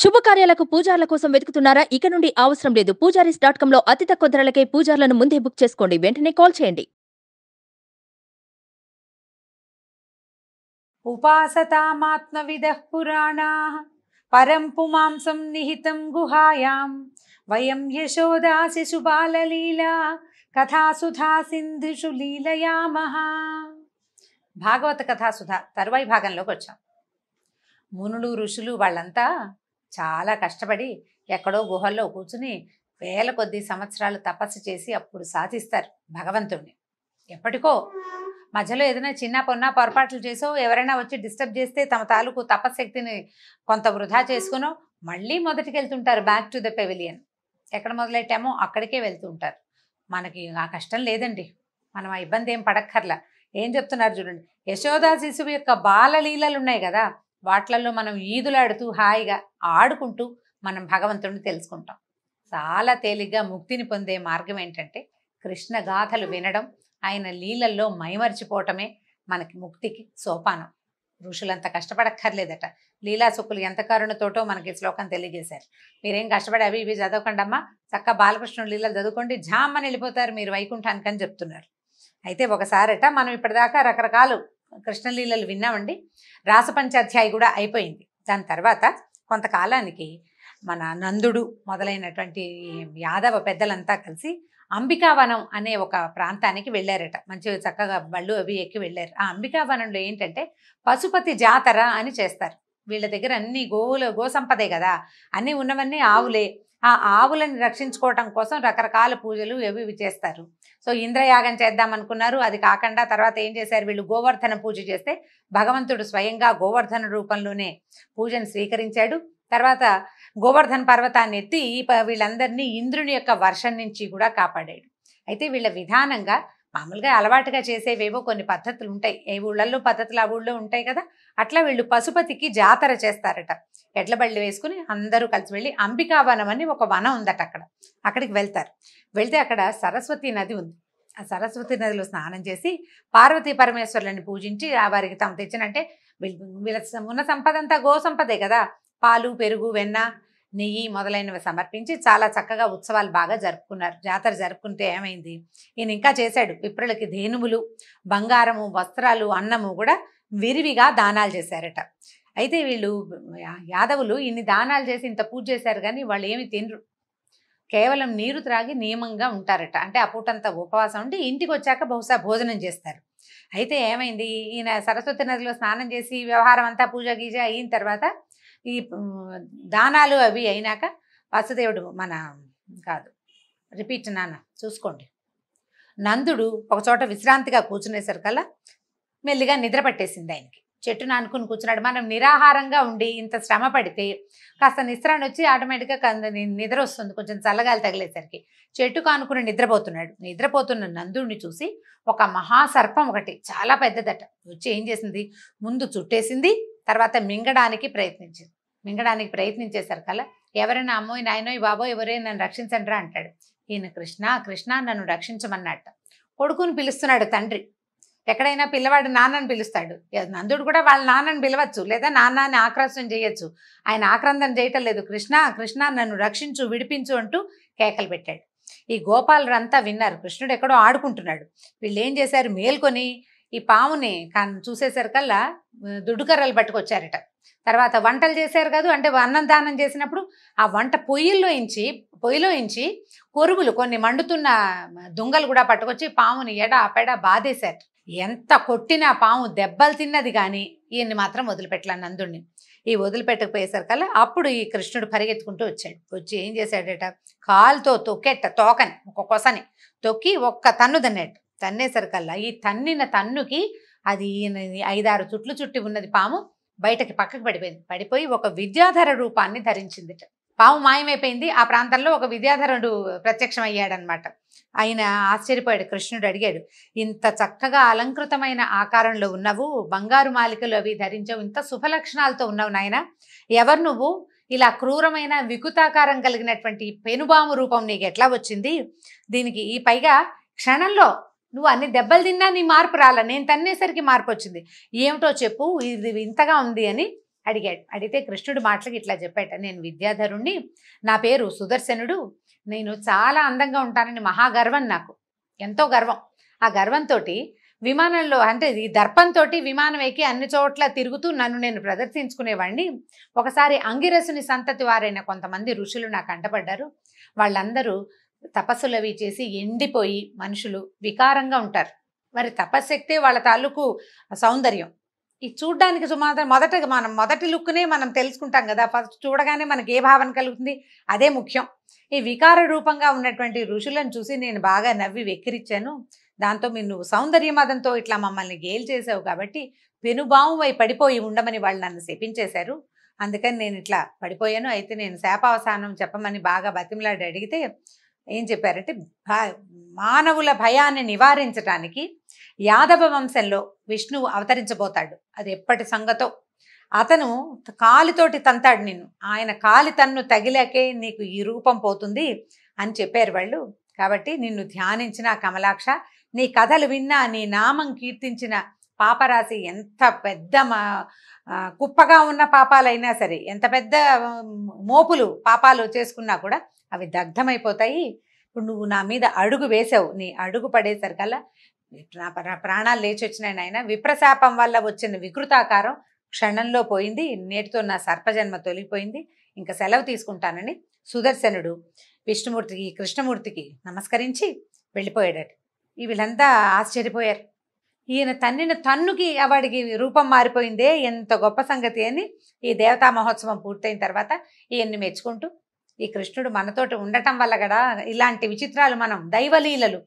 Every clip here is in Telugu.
శుభకార్యాలకు పూజార్ల కోసం వెతుకుతున్నారా ఇక నుండి అవసరం లేదు పూజారీస్ డాట్ కామ్లో అతి తక్కువ ధరలకే పూజార్లను ముందే బుక్ చేసుకోండి వెంటనే కాల్ చేయండి పురాణా పరం పుమాంసం నిహితం గుహాయాం వయం యశోదా శిశుబాలలీలా భాగవత కథాసుధ తరువాయి భాగంలోకి వచ్చాం మునులు ఋషులు వాళ్ళంతా చాలా కష్టపడి ఎక్కడో గుహల్లో కూర్చుని వేల కొద్ది సంవత్సరాలు తపస్సు చేసి అప్పుడు సాధిస్తారు భగవంతుణ్ణి ఎప్పటికో మధ్యలో ఏదైనా చిన్న పొన్న పొరపాట్లు చేసో ఎవరైనా వచ్చి డిస్టర్బ్ చేస్తే తమ తాలూకు తపశక్తిని కొంత వృధా చేసుకునో మళ్ళీ మొదటికి వెళ్తుంటారు బ్యాక్ టు ద పెవిలియన్ ఎక్కడ మొదలెట్టామో అక్కడికే వెళ్తుంటారు మనకి ఆ కష్టం లేదండి మనం ఆ ఇబ్బంది ఏం పడక్కర్లా ఏం చెప్తున్నారు చూడండి యశోదా శిశువు యొక్క బాలలీలలు ఉన్నాయి కదా వాట్లల్లో మనం ఈదులాడుతూ హాయిగా ఆడుకుంటూ మనం భగవంతుడిని తెలుసుకుంటాం చాలా తేలిగ్గా ముక్తిని పొందే మార్గం ఏంటంటే కృష్ణ గాథలు వినడం ఆయన లీలల్లో మైమర్చిపోవటమే మనకి ముక్తికి సోపానం అంత కష్టపడక్కర్లేదట లీలాసుకులు ఎంత కరుణతోటో మనకి శ్లోకం తెలియజేశారు మీరేం కష్టపడి అవి ఇవి చదవకండి అమ్మా చక్క బాలకృష్ణుడు లీలలు చదువుకోండి జామ్మని వెళ్ళిపోతారు మీరు వైకుంఠానికి అని చెప్తున్నారు అయితే ఒకసారట మనం ఇప్పటిదాకా రకరకాలు కృష్ణలీలలు విన్నామండి రాసపంచాధ్యాయ కూడా అయిపోయింది దాని తర్వాత కొంతకాలానికి మన నందుడు మొదలైనటువంటి యాదవ పెద్దలంతా కలిసి అంబికావనం అనే ఒక ప్రాంతానికి వెళ్ళారట మంచి చక్కగా బళ్ళు అవి ఎక్కి వెళ్ళారు ఆ అంబికావనంలో ఏంటంటే పశుపతి జాతర అని చేస్తారు వీళ్ళ దగ్గర అన్ని గోవులు గోసంపదే కదా అన్నీ ఉన్నవన్నీ ఆవులే ఆ ఆవులను రక్షించుకోవటం కోసం రకరకాల పూజలు ఇవి ఇవి చేస్తారు సో ఇంద్రయాగం చేద్దాం అనుకున్నారు అది కాకుండా తర్వాత ఏం చేశారు వీళ్ళు గోవర్ధన పూజ చేస్తే భగవంతుడు స్వయంగా గోవర్ధన రూపంలోనే పూజను స్వీకరించాడు తర్వాత గోవర్ధన పర్వతాన్ని ఎత్తి వీళ్ళందరినీ ఇంద్రుని యొక్క వర్షం నుంచి కూడా కాపాడాడు అయితే వీళ్ళ విధానంగా మామూలుగా అలవాటుగా చేసేవేవో కొన్ని పద్ధతులు ఉంటాయి ఏ ఊళ్ళల్లో పద్ధతులు ఆ ఊళ్ళో ఉంటాయి కదా అట్లా వీళ్ళు పశుపతికి జాతర చేస్తారట ఎడ్ల బళ్ళు వేసుకుని అందరూ కలిసి వెళ్ళి అంబికా వనం అని ఒక వనం ఉందట అక్కడ అక్కడికి వెళ్తారు వెళ్తే అక్కడ సరస్వతి నది ఉంది ఆ సరస్వతి నదిలో స్నానం చేసి పార్వతీ పరమేశ్వరులని పూజించి ఆ వారికి తమ తెచ్చినంటే వీళ్ళ ఉన్న సంపద అంతా గో సంపదే కదా పాలు పెరుగు వెన్న నెయ్యి మొదలైనవి సమర్పించి చాలా చక్కగా ఉత్సవాలు బాగా జరుపుకున్నారు జాతర జరుపుకుంటే ఏమైంది ఈయన ఇంకా చేశాడు పిప్రులకి ధేనుములు బంగారము వస్త్రాలు అన్నము కూడా విరివిగా దానాలు చేశారట అయితే వీళ్ళు యాదవులు ఇన్ని దానాలు చేసి ఇంత పూజ చేశారు కానీ వాళ్ళు ఏమి తినరు కేవలం నీరు త్రాగి నియమంగా ఉంటారట అంటే ఆ పూటంతా ఉపవాసం ఉండి ఇంటికి వచ్చాక బహుశా భోజనం చేస్తారు అయితే ఏమైంది ఈయన సరస్వతి నదిలో స్నానం చేసి వ్యవహారం అంతా పూజ గీజ అయిన తర్వాత ఈ దానాలు అవి అయినాక వసుదేవుడు మన కాదు రిపీట్ నాన్న చూసుకోండి నందుడు ఒకచోట విశ్రాంతిగా కూర్చునేసరికల్లా మెల్లిగా నిద్ర పట్టేసింది ఆయనకి చెట్టు నానుకుని కూర్చున్నాడు మనం నిరాహారంగా ఉండి ఇంత శ్రమ పడితే కాస్త నిశ్రాన్ని వచ్చి ఆటోమేటిక్గా నిద్ర వస్తుంది కొంచెం చల్లగాలి తగిలేసరికి చెట్టు కానుకుని నిద్రపోతున్నాడు నిద్రపోతున్న నందుడిని చూసి ఒక మహాసర్పం ఒకటి చాలా పెద్దదట వచ్చి ఏం చేసింది ముందు చుట్టేసింది తర్వాత మింగడానికి ప్రయత్నించింది మింగడానికి ప్రయత్నించేసరికల్లా ఎవరైనా అమ్మోయి నాయనో ఈ బాబో ఎవరైనా నన్ను రక్షించండిరా అంటాడు ఈయన కృష్ణ కృష్ణ నన్ను రక్షించమన్నట్ట కొడుకుని పిలుస్తున్నాడు తండ్రి ఎక్కడైనా పిల్లవాడు నాన్నని పిలుస్తాడు నందుడు కూడా వాళ్ళ నాన్నని పిలవచ్చు లేదా నాన్నని ఆక్రోశం చేయొచ్చు ఆయన ఆక్రందన చేయటం లేదు కృష్ణ కృష్ణ నన్ను రక్షించు విడిపించు అంటూ కేకలు పెట్టాడు ఈ గోపాలరంతా విన్నారు కృష్ణుడు ఎక్కడో ఆడుకుంటున్నాడు వీళ్ళు ఏం చేశారు మేల్కొని ఈ పాముని చూసేసరికల్లా దుడ్డుకర్రలు పట్టుకొచ్చారట తర్వాత వంటలు చేశారు కాదు అంటే అన్నం దానం చేసినప్పుడు ఆ వంట పొయ్యిల్లో ఇంచి పొయ్యిలో ఇంచి కొరువులు కొన్ని మండుతున్న దుంగలు కూడా పట్టుకొచ్చి పాముని ఎడ పెడ బాధేశారు ఎంత కొట్టినా పాము దెబ్బలు తిన్నది కానీ ఈయన్ని మాత్రం వదిలిపెట్టలే నందుణ్ణి ఈ వదిలిపెట్టకపోయేసరికల్లా అప్పుడు ఈ కృష్ణుడు పరిగెత్తుకుంటూ వచ్చాడు వచ్చి ఏం చేశాడట కాలుతో తొక్కెట్ట తోకని ఒక కొసని తొక్కి ఒక్క తన్ను తిన్నట్టు తన్నేసరికల్లా ఈ తన్నిన తన్నుకి అది ఐదారు చుట్లు చుట్టి ఉన్నది పాము బయటకి పక్కకు పడిపోయింది పడిపోయి ఒక విద్యాధర రూపాన్ని ధరించింది పాము మాయమైపోయింది ఆ ప్రాంతంలో ఒక విద్యాధరుడు ప్రత్యక్షం అయ్యాడనమాట ఆయన ఆశ్చర్యపోయాడు కృష్ణుడు అడిగాడు ఇంత చక్కగా అలంకృతమైన ఆకారంలో ఉన్నావు బంగారు మాలికలు అవి ధరించవు ఇంత శుభలక్షణాలతో ఉన్నావు నాయన ఎవరు నువ్వు ఇలా క్రూరమైన వికృతాకారం కలిగినటువంటి పెనుబాము రూపం నీకు ఎట్లా వచ్చింది దీనికి ఈ పైగా క్షణంలో నువ్వు అన్ని దెబ్బలు తిన్నా నీ మార్పు రాలా నేను తన్నేసరికి మార్పు వచ్చింది ఏమిటో చెప్పు ఇది ఇంతగా ఉంది అని అడిగాడు అడిగితే కృష్ణుడు మాటలకి ఇట్లా చెప్పాట నేను విద్యాధరుణ్ణి నా పేరు సుదర్శనుడు నేను చాలా అందంగా ఉంటానని మహాగర్వం నాకు ఎంతో గర్వం ఆ గర్వంతో విమానంలో అంటే ఈ దర్పంతో విమానం ఎక్కి అన్ని చోట్ల తిరుగుతూ నన్ను నేను ప్రదర్శించుకునేవాడిని ఒకసారి అంగిరసుని సంతతి వారైన కొంతమంది ఋషులు నాకు అంటపడ్డారు వాళ్ళందరూ తపస్సులు అవి చేసి ఎండిపోయి మనుషులు వికారంగా ఉంటారు మరి తపశక్తే వాళ్ళ తాలూకు సౌందర్యం ఇది చూడ్డానికి సుమాత్రం మొదట మనం మొదటి లుక్నే మనం తెలుసుకుంటాం కదా ఫస్ట్ చూడగానే మనకి ఏ భావన కలుగుతుంది అదే ముఖ్యం ఈ వికార రూపంగా ఉన్నటువంటి ఋషులను చూసి నేను బాగా నవ్వి వెక్కిరిచ్చాను దాంతో మీరు నువ్వు సౌందర్యమదంతో ఇట్లా మమ్మల్ని గేలు చేసావు కాబట్టి వై పడిపోయి ఉండమని వాళ్ళు నన్ను శపించేశారు అందుకని నేను ఇట్లా పడిపోయాను అయితే నేను శాపావసానం చెప్పమని బాగా బతిమలాడి అడిగితే ఏం చెప్పారంటే మానవుల భయాన్ని నివారించటానికి యాదవ వంశంలో విష్ణువు అవతరించబోతాడు అది ఎప్పటి సంగతో అతను కాలితోటి తంతాడు నిన్ను ఆయన కాలి తన్ను తగిలాకే నీకు ఈ రూపం పోతుంది అని చెప్పారు వాళ్ళు కాబట్టి నిన్ను ధ్యానించిన కమలాక్ష నీ కథలు విన్నా నీ నామం కీర్తించిన పాపరాశి ఎంత పెద్ద కుప్పగా ఉన్న పాపాలైనా సరే ఎంత పెద్ద మోపులు పాపాలు చేసుకున్నా కూడా అవి దగ్ధమైపోతాయి ఇప్పుడు నువ్వు నా మీద అడుగు వేసావు నీ అడుగు పడేసరికల్లా నా ప్రాణాలు లేచి వచ్చినాయి నాయన విప్రశాపం వల్ల వచ్చిన వికృతాకారం క్షణంలో పోయింది నేటితో నా సర్పజన్మ తొలిగిపోయింది ఇంకా సెలవు తీసుకుంటానని సుదర్శనుడు విష్ణుమూర్తికి కృష్ణమూర్తికి నమస్కరించి వెళ్ళిపోయాడట వీళ్ళంతా ఆశ్చర్యపోయారు ఈయన తన్నిన తన్నుకి వాడికి రూపం మారిపోయిందే ఎంత గొప్ప సంగతి అని ఈ దేవతా మహోత్సవం పూర్తయిన తర్వాత ఈయన్ని మెచ్చుకుంటూ ఈ కృష్ణుడు మనతోటి ఉండటం వల్ల కదా ఇలాంటి విచిత్రాలు మనం దైవలీలలు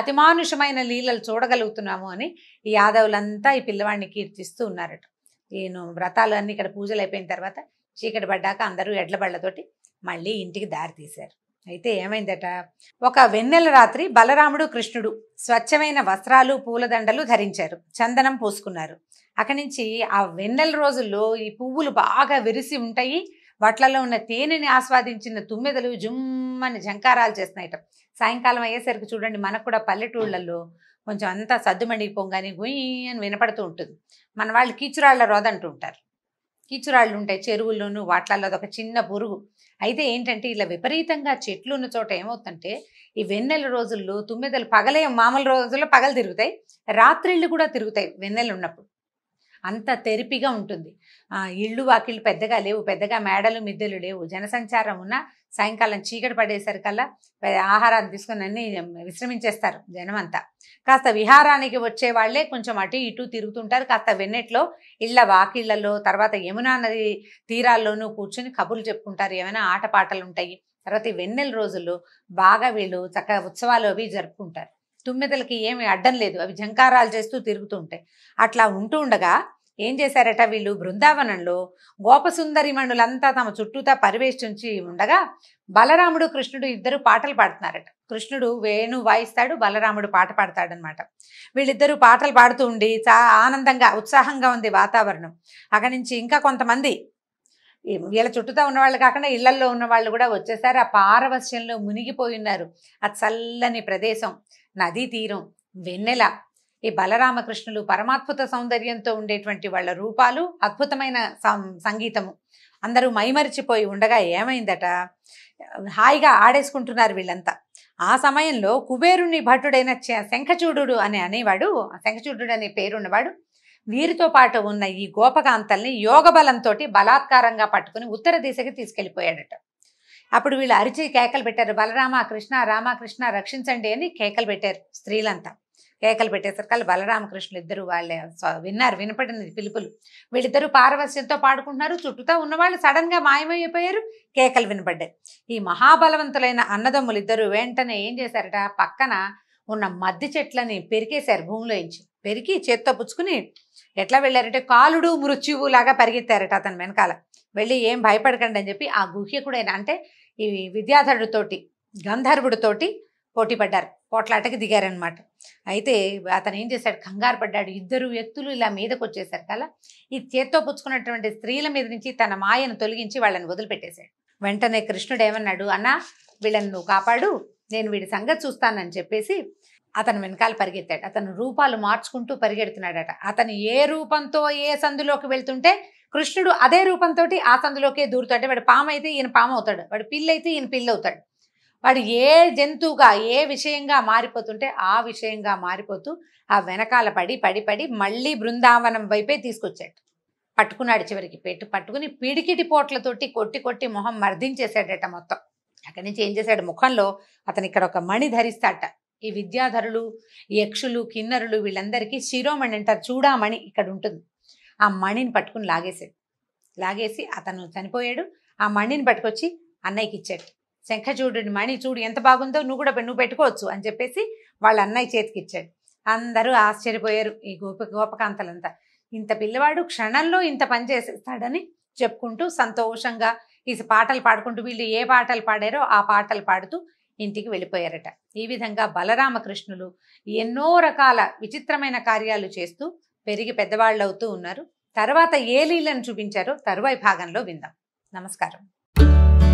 అతిమానుషమైన లీలలు చూడగలుగుతున్నాము అని ఈ యాదవులంతా ఈ పిల్లవాడిని కీర్తిస్తూ ఉన్నారట నేను వ్రతాలు అన్నీ ఇక్కడ పూజలు అయిపోయిన తర్వాత చీకటి పడ్డాక అందరూ ఎడ్ల బళ్ళతోటి మళ్ళీ ఇంటికి దారి తీశారు అయితే ఏమైందట ఒక వెన్నెల రాత్రి బలరాముడు కృష్ణుడు స్వచ్ఛమైన వస్త్రాలు పూలదండలు ధరించారు చందనం పోసుకున్నారు అక్కడి నుంచి ఆ వెన్నెల రోజుల్లో ఈ పువ్వులు బాగా విరిసి ఉంటాయి బట్లలో ఉన్న తేనెని ఆస్వాదించిన తుమ్మెదలు జుమ్మని జంకారాలు చేస్తున్నాయట సాయంకాలం అయ్యేసరికి చూడండి మనకు కూడా పల్లెటూళ్ళల్లో కొంచెం అంతా సద్దుమండి పొంగని గుయ్యి అని వినపడుతూ ఉంటుంది మన వాళ్ళు కీచురాళ్ళ రోదంటూ ఉంటారు కీచురాళ్ళు ఉంటాయి చెరువుల్లోనూ వాట్లలో ఒక చిన్న పురుగు అయితే ఏంటంటే ఇలా విపరీతంగా చెట్లు ఉన్న చోట ఏమవుతుంటే ఈ వెన్నెల రోజుల్లో తుమ్మెదలు పగలే మామూలు రోజుల్లో పగలు తిరుగుతాయి రాత్రిళ్ళు కూడా తిరుగుతాయి వెన్నెలు ఉన్నప్పుడు అంత తెరిపిగా ఉంటుంది ఇళ్ళు వాకిళ్ళు పెద్దగా లేవు పెద్దగా మేడలు మిద్దెలు లేవు జనసంచారం ఉన్న సాయంకాలం చీకటి పడేసరికల్లా ఆహారాన్ని తీసుకుని అన్ని విశ్రమించేస్తారు జనం అంతా కాస్త విహారానికి వచ్చే వాళ్ళే కొంచెం అటు ఇటు తిరుగుతుంటారు కాస్త వెన్నెట్లో ఇళ్ళ వాకిళ్లలో తర్వాత యమునా నది తీరాల్లోనూ కూర్చొని కబుర్లు చెప్పుకుంటారు ఏమైనా ఆటపాటలు ఉంటాయి తర్వాత వెన్నెల రోజుల్లో బాగా వీళ్ళు చక్కగా ఉత్సవాలు అవి జరుపుకుంటారు తుమ్మెదలకి ఏమి అడ్డం లేదు అవి జంకారాలు చేస్తూ తిరుగుతూ ఉంటాయి అట్లా ఉంటూ ఉండగా ఏం చేశారట వీళ్ళు బృందావనంలో మణులంతా తమ చుట్టూతా పరివేష్టించి ఉండగా బలరాముడు కృష్ణుడు ఇద్దరు పాటలు పాడుతున్నారట కృష్ణుడు వేణు వాయిస్తాడు బలరాముడు పాట అనమాట వీళ్ళిద్దరూ పాటలు పాడుతూ ఉండి చా ఆనందంగా ఉత్సాహంగా ఉంది వాతావరణం అక్కడి నుంచి ఇంకా కొంతమంది వీళ్ళ చుట్టూతా ఉన్న వాళ్ళు కాకుండా ఇళ్లల్లో ఉన్న వాళ్ళు కూడా వచ్చేసారు ఆ పారవశ్యంలో మునిగిపోయి ఉన్నారు ఆ చల్లని ప్రదేశం నదీ తీరం వెన్నెల ఈ బలరామకృష్ణులు పరమాత్భుత సౌందర్యంతో ఉండేటువంటి వాళ్ళ రూపాలు అద్భుతమైన సంగీతము అందరూ మైమరిచిపోయి ఉండగా ఏమైందట హాయిగా ఆడేసుకుంటున్నారు వీళ్ళంతా ఆ సమయంలో కుబేరుని భటుడైన శంఖచూడు అనే అనేవాడు శంఖచూడు అనే పేరున్నవాడు వీరితో పాటు ఉన్న ఈ గోపకాంతల్ని యోగబలంతో బలాత్కారంగా పట్టుకుని ఉత్తర దిశకి తీసుకెళ్ళిపోయాడట అప్పుడు వీళ్ళు అరిచి కేకలు పెట్టారు బలరామ కృష్ణ రామకృష్ణ రక్షించండి అని కేకలు పెట్టారు స్త్రీలంతా కేకలు పెట్టేసరికి బలరామకృష్ణులు ఇద్దరు వాళ్ళే విన్నారు వినపడినది పిలుపులు వీళ్ళిద్దరూ పారవస్యంతో పాడుకుంటున్నారు చుట్టూతో ఉన్నవాళ్ళు సడన్గా మాయమైపోయారు కేకలు వినపడ్డాయి ఈ మహాబలవంతులైన అన్నదమ్ములు ఇద్దరు వెంటనే ఏం చేశారట పక్కన ఉన్న మద్ది చెట్లని పెరికేశారు భూమిలోంచి పెరికి చేత్తో పుచ్చుకుని ఎట్లా వెళ్ళారంటే కాలుడు మృత్యువు లాగా పరిగెత్తారట అతని వెనకాల వెళ్ళి ఏం భయపడకండి అని చెప్పి ఆ కూడా అంటే ఈ విద్యాధరుడితోటి గంధర్వుడితోటి పోటీ పడ్డారు పోట్లాటకి దిగారనమాట అయితే అతను ఏం చేశాడు కంగారు పడ్డాడు ఇద్దరు వ్యక్తులు ఇలా మీదకు వచ్చేసారు కదా ఈ చేత్తో పుచ్చుకున్నటువంటి స్త్రీల మీద నుంచి తన మాయను తొలగించి వాళ్ళని వదిలిపెట్టేశాడు వెంటనే కృష్ణుడు ఏమన్నాడు అన్నా వీళ్ళని నువ్వు కాపాడు నేను వీడి సంగతి చూస్తానని చెప్పేసి అతను వెనకాల పరిగెత్తాడు అతను రూపాలు మార్చుకుంటూ పరిగెడుతున్నాడట అతను ఏ రూపంతో ఏ సందులోకి వెళ్తుంటే కృష్ణుడు అదే రూపంతో ఆ సందులోకే దూరుతాడు వాడు పాము అయితే ఈయన పాము అవుతాడు వాడు పిల్లి అయితే ఈయన పిల్ల అవుతాడు వాడు ఏ జంతువుగా ఏ విషయంగా మారిపోతుంటే ఆ విషయంగా మారిపోతూ ఆ వెనకాల పడి పడి పడి మళ్ళీ బృందావనం వైపే తీసుకొచ్చాడు పట్టుకున్నాడు చివరికి పెట్టు పట్టుకుని పిడికిటి పోట్లతోటి కొట్టి కొట్టి మొహం మర్దించేశాడట మొత్తం అక్కడి నుంచి ఏం చేశాడు ముఖంలో అతను ఇక్కడ ఒక మణి ధరిస్తాట ఈ విద్యాధరులు యక్షులు కిన్నరులు వీళ్ళందరికీ శిరోమణి అంటారు చూడామణి ఇక్కడ ఉంటుంది ఆ మణిని పట్టుకుని లాగేశాడు లాగేసి అతను చనిపోయాడు ఆ మణిని పట్టుకొచ్చి అన్నయ్యకి ఇచ్చాడు శంఖచూడుని మణి చూడు ఎంత బాగుందో నువ్వు కూడా నువ్వు పెట్టుకోవచ్చు అని చెప్పేసి వాళ్ళ అన్నయ్య చేతికి ఇచ్చాడు అందరూ ఆశ్చర్యపోయారు ఈ గోప గోపకాంతలంతా ఇంత పిల్లవాడు క్షణంలో ఇంత పని చేసేస్తాడని చెప్పుకుంటూ సంతోషంగా ఈ పాటలు పాడుకుంటూ వీళ్ళు ఏ పాటలు పాడారో ఆ పాటలు పాడుతూ ఇంటికి వెళ్ళిపోయారట ఈ విధంగా బలరామకృష్ణులు ఎన్నో రకాల విచిత్రమైన కార్యాలు చేస్తూ పెరిగి పెద్దవాళ్ళు అవుతూ ఉన్నారు తర్వాత ఏ లీలను చూపించారో తరువాయి భాగంలో విందాం నమస్కారం